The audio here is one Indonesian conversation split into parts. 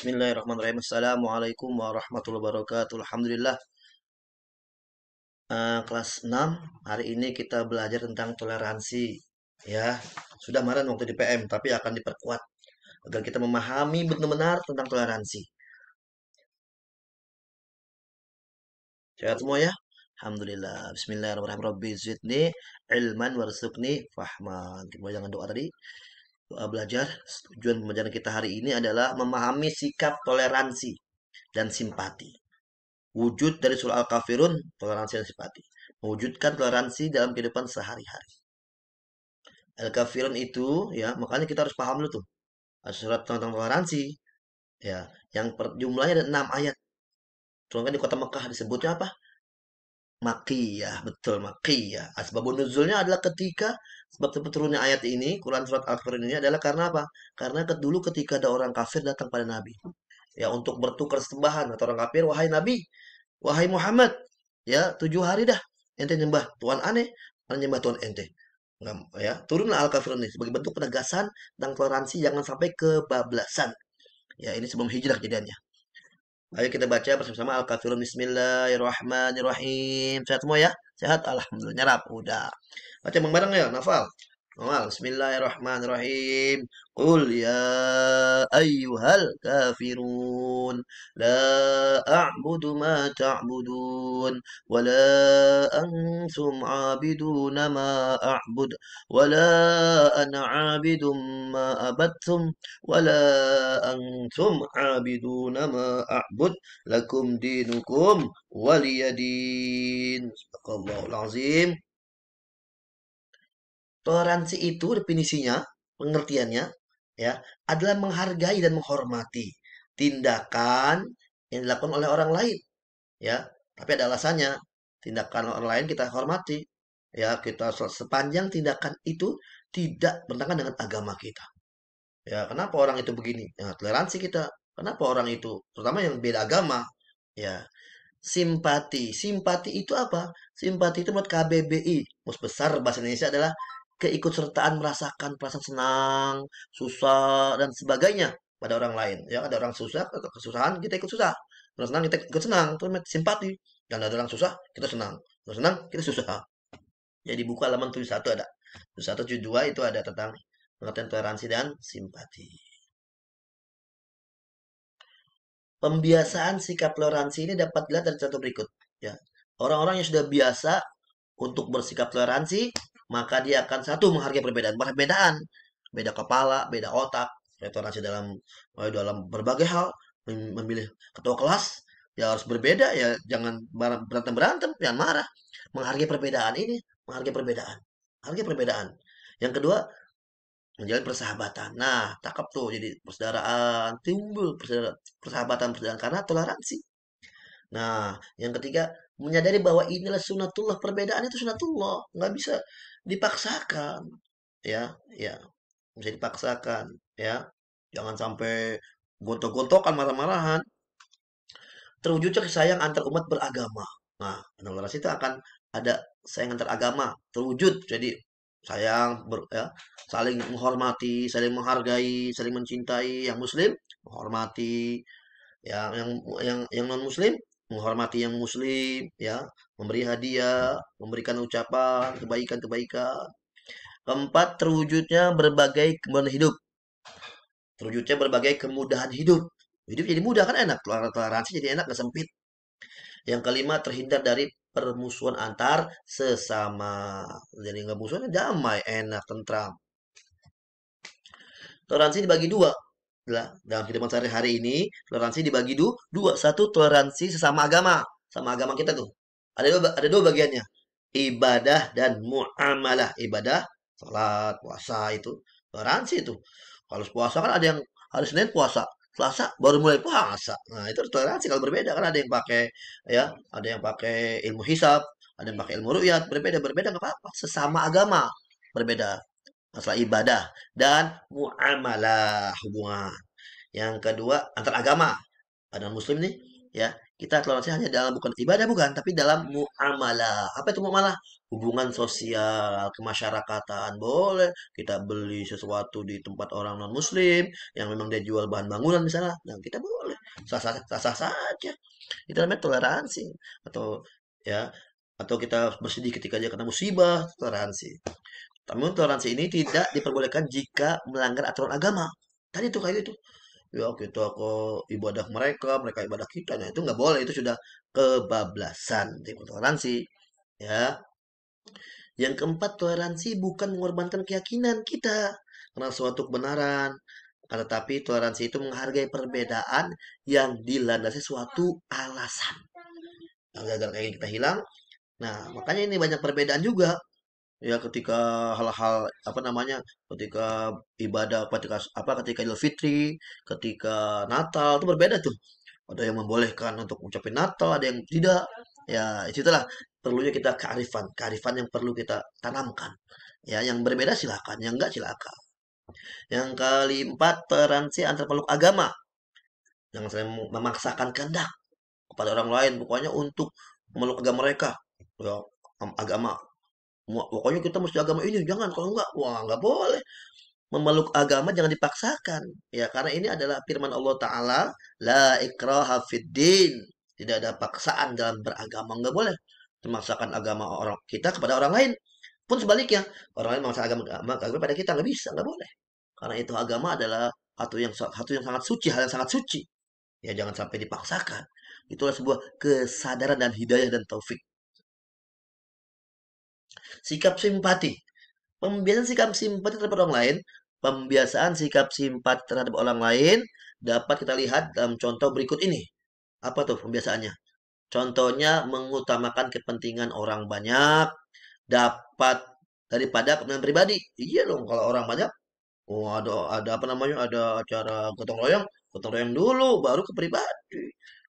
Bismillahirrahmanirrahim. Assalamualaikum warahmatullahi wabarakatuh. Alhamdulillah. Uh, kelas 6 hari ini kita belajar tentang toleransi ya. Sudah kemarin waktu di PM tapi akan diperkuat agar kita memahami benar-benar tentang toleransi. Sehat semua ya. Alhamdulillah. Bismillahirrahmanirrahim. Rabbi zidni ilman warzuqni fahman. Kita jangan doa tadi. Eh, belajar, tujuan pembelajaran kita hari ini adalah memahami sikap toleransi dan simpati. Wujud dari surah Al-Kafirun, toleransi dan simpati. Mewujudkan toleransi dalam kehidupan sehari-hari. Al-Kafirun itu, ya makanya kita harus paham dulu tuh. Surat tentang toleransi. Ya, yang per, jumlahnya ada enam ayat. terutama kan di kota Mekah disebutnya apa? Makiyah, betul Makiyah. Asbabun ah, nuzulnya adalah ketika sebab turunnya ayat ini, Quran surat al qur ini adalah karena apa? Karena dulu ketika ada orang kafir datang pada Nabi. Ya untuk bertukar sembahan atau orang kafir, wahai Nabi, wahai Muhammad, ya tujuh hari dah ente nyembah Tuhan aneh, ane nyembah Tuhan ente. Ya, turunlah al kafir ini sebagai bentuk penegasan dan toleransi jangan sampai kebablasan. Ya, ini sebelum hijrah kejadiannya ayo kita baca bersama-sama Al-Kafirun Bismillahirrahmanirrahim. Sehat semua ya? Sehat? Alhamdulillah. Nyerap. Udah. Baca bareng ya, nafal. آه، بسم الله الرحمن الرحيم قل يا أيها الكافرون لا أعبد ما تعبدون ولا أنتم عابدون ما أعبد ولا أنا عابد ما أبدتم ولا أنتم عابدون ما أعبد لكم دينكم ولي دين صدق الله العظيم Toleransi itu definisinya, pengertiannya ya, adalah menghargai dan menghormati tindakan yang dilakukan oleh orang lain ya, tapi ada alasannya. Tindakan orang lain kita hormati ya, kita sepanjang tindakan itu tidak bertentangan dengan agama kita. Ya, kenapa orang itu begini? Ya, toleransi kita. Kenapa orang itu, terutama yang beda agama, ya simpati. Simpati itu apa? Simpati itu buat KBBI, Mus Besar Bahasa Indonesia adalah keikutsertaan merasakan perasaan senang, susah dan sebagainya pada orang lain. Ya, ada orang susah, kesusahan kita ikut susah. Orang senang kita ikut senang, itu simpati. Dan ada orang susah, kita senang. Orang senang, kita susah. Jadi ya, buku halaman 71 ada. 71 72 itu ada tentang pengertian toleransi dan simpati. Pembiasaan sikap toleransi ini dapat dilihat dari satu berikut. Ya, orang-orang yang sudah biasa untuk bersikap toleransi maka dia akan satu menghargai perbedaan perbedaan beda kepala beda otak retorasi dalam eh, dalam berbagai hal memilih ketua kelas ya harus berbeda ya jangan berantem berantem jangan marah menghargai perbedaan ini menghargai perbedaan hargai perbedaan yang kedua menjalin persahabatan nah takap tuh jadi persaudaraan timbul persahabatan persaudaraan karena toleransi nah yang ketiga menyadari bahwa inilah sunatullah perbedaan itu sunatullah nggak bisa dipaksakan ya ya bisa dipaksakan ya jangan sampai gontok-gontokan marah-marahan terwujud terwujudnya sayang antar umat beragama nah toleransi itu akan ada sayang antar agama terwujud jadi sayang ber, ya, saling menghormati saling menghargai saling mencintai yang muslim menghormati yang yang yang yang non muslim menghormati yang muslim iya. ya memberi hadiah memberikan ucapan kebaikan-kebaikan keempat terwujudnya berbagai kemudahan hidup terwujudnya berbagai kemudahan hidup hidup jadi mudah kan enak toleransi jadi enak gak sempit yang kelima terhindar dari permusuhan antar sesama jadi nggak musuhnya damai enak tentram toleransi dibagi dua dalam kehidupan sehari-hari ini toleransi dibagi dua dua satu toleransi sesama agama sama agama kita tuh ada dua, ada dua bagiannya ibadah dan muamalah ibadah salat puasa itu toleransi itu kalau puasa kan ada yang harus Senin puasa Selasa baru mulai puasa nah itu toleransi kalau berbeda kan ada yang pakai ya ada yang pakai ilmu hisab ada yang pakai ilmu ruyat berbeda berbeda nggak apa-apa sesama agama berbeda masalah ibadah dan muamalah hubungan. Yang kedua antar agama dengan muslim nih ya kita toleransi hanya dalam bukan ibadah bukan tapi dalam muamalah apa itu muamalah hubungan sosial kemasyarakatan boleh kita beli sesuatu di tempat orang non muslim yang memang dia jual bahan bangunan misalnya nah kita boleh sah sah, sah, -sah saja itu namanya toleransi atau ya atau kita bersedih ketika dia kena musibah toleransi namun toleransi ini tidak diperbolehkan jika melanggar aturan agama. Tadi tuh kayak gitu. Ya kita ke ibadah mereka, mereka ibadah kita. Nah, itu nggak boleh, itu sudah kebablasan. Jadi toleransi. Ya. Yang keempat, toleransi bukan mengorbankan keyakinan kita karena suatu kebenaran. Tetapi toleransi itu menghargai perbedaan yang dilandasi suatu alasan. Agar-agar nah, kayak kita hilang. Nah, makanya ini banyak perbedaan juga ya ketika hal-hal apa namanya ketika ibadah ketika apa ketika Idul Fitri ketika Natal itu berbeda tuh ada yang membolehkan untuk mengucapkan Natal ada yang tidak ya itulah perlunya kita kearifan kearifan yang perlu kita tanamkan ya yang berbeda silakan yang enggak silakan yang kali keempat toleransi antar peluk agama jangan saling memaksakan kehendak kepada orang lain pokoknya untuk meluk agama mereka ya agama pokoknya kita mesti agama ini jangan kalau enggak wah enggak boleh memeluk agama jangan dipaksakan ya karena ini adalah firman Allah taala la ikraha fiddin tidak ada paksaan dalam beragama enggak boleh memaksakan agama orang kita kepada orang lain pun sebaliknya orang lain memaksakan agama, agama, agama kepada kita nggak bisa nggak boleh karena itu agama adalah satu yang satu yang sangat suci hal yang sangat suci ya jangan sampai dipaksakan itulah sebuah kesadaran dan hidayah dan taufik Sikap simpati. Pembiasaan sikap simpati terhadap orang lain, pembiasaan sikap simpati terhadap orang lain dapat kita lihat dalam contoh berikut ini. Apa tuh pembiasaannya? Contohnya mengutamakan kepentingan orang banyak dapat daripada kepentingan pribadi. Iya dong kalau orang banyak Oh, ada ada apa namanya? Ada acara gotong royong, gotong royong dulu baru ke pribadi.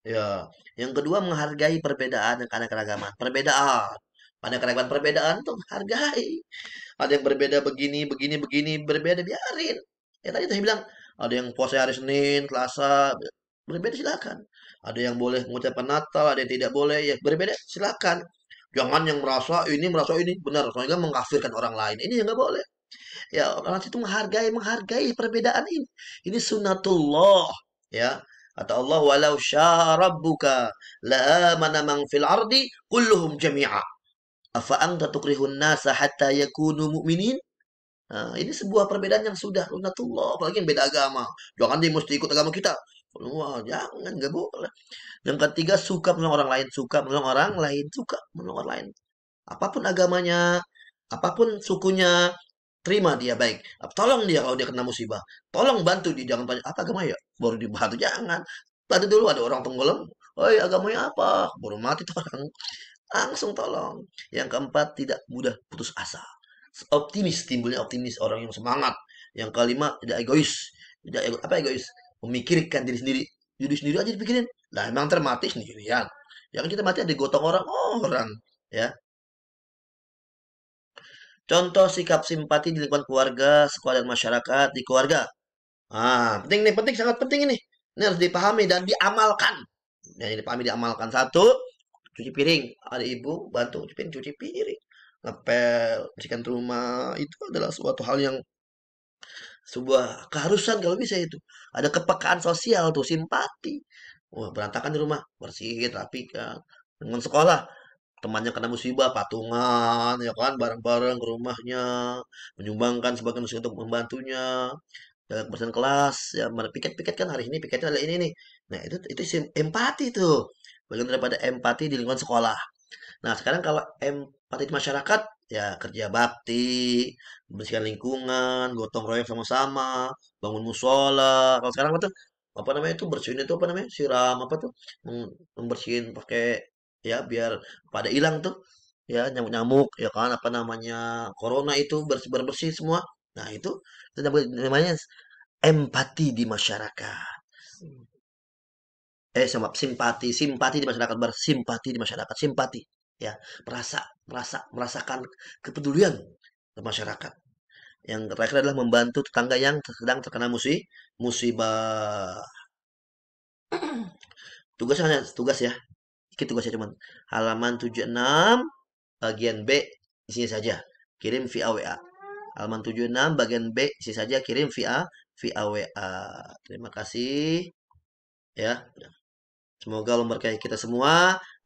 Ya, yang kedua menghargai perbedaan dan keanekaragaman. Perbedaan ada kenaikan perbedaan tuh hargai. Ada yang berbeda begini, begini, begini, berbeda biarin. Ya tadi saya bilang ada yang puasa hari Senin, Selasa, berbeda silakan. Ada yang boleh mengucapkan Natal, ada yang tidak boleh, ya berbeda silakan. Jangan yang merasa ini merasa ini benar, soalnya mengkafirkan orang lain. Ini yang nggak boleh. Ya orang itu menghargai menghargai perbedaan ini. Ini sunatullah ya. Kata Allah walau syarabuka la mana man fil ardi kulluhum jami'a. Afa anta tukrihun nasa hatta yakunu mu'minin? Nah, ini sebuah perbedaan yang sudah lunatullah, apalagi yang beda agama. Jangan dia mesti ikut agama kita. Wah, jangan, gak boleh. Yang ketiga, suka menolong orang lain, suka menolong orang lain, suka menolong orang lain. Apapun agamanya, apapun sukunya, terima dia baik. Nah, tolong dia kalau dia kena musibah. Tolong bantu dia, jangan tanya, apa agama ya? Baru dibantu, jangan. Tadi dulu, ada orang tenggelam, Oi, agamanya apa? Baru mati orang langsung tolong. Yang keempat, tidak mudah putus asa. Optimis, timbulnya optimis orang yang semangat. Yang kelima, tidak egois. Tidak ego, apa egois? Memikirkan diri sendiri. Diri sendiri aja dipikirin. Nah, emang termati sendirian. Jangan ya kita mati ada gotong orang, orang. Ya, Contoh sikap simpati di lingkungan keluarga, sekolah dan masyarakat di keluarga. Ah, penting nih, penting sangat penting ini. Ini harus dipahami dan diamalkan. Yang dipahami diamalkan satu, cuci piring ada ibu bantu cuci piring cuci piring ngepel bersihkan rumah itu adalah suatu hal yang sebuah keharusan kalau bisa itu ada kepekaan sosial tuh simpati wah berantakan di rumah bersihin rapikan ya. dengan sekolah temannya kena musibah patungan ya kan bareng-bareng ke rumahnya menyumbangkan sebagian musik untuk membantunya dalam kebersihan kelas ya piket-piket kan hari ini piketnya adalah ini nih nah itu itu empati tuh bagian daripada empati di lingkungan sekolah. Nah, sekarang kalau empati di masyarakat, ya kerja bakti, membersihkan lingkungan, gotong royong sama-sama, bangun musola. Kalau sekarang apa tuh? Apa namanya itu bersihin itu apa namanya? Siram apa tuh? Membersihin pakai ya biar pada hilang tuh ya nyamuk-nyamuk ya kan apa namanya corona itu bersih bersih semua nah itu itu namanya empati di masyarakat hmm eh sama simpati simpati di masyarakat simpati di masyarakat simpati ya merasa merasa merasakan kepedulian ke masyarakat yang terakhir adalah membantu tetangga yang sedang terkena musibah musibah tugasnya hanya tugas ya ini tugasnya cuman halaman 76 bagian B isinya saja kirim via WA halaman 76 bagian B isi saja kirim via via WA terima kasih ya Semoga Allah memberkahi kita semua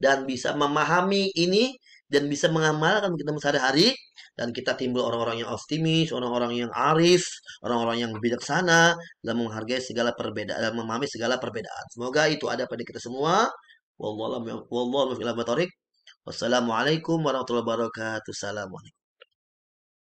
dan bisa memahami ini dan bisa mengamalkan kita sehari-hari dan kita timbul orang-orang yang optimis, orang-orang yang arif, orang-orang yang bijaksana dan menghargai segala perbedaan dan memahami segala perbedaan. Semoga itu ada pada kita semua. Wallahu a'lam Wassalamualaikum warahmatullahi wabarakatuh. Assalamualaikum.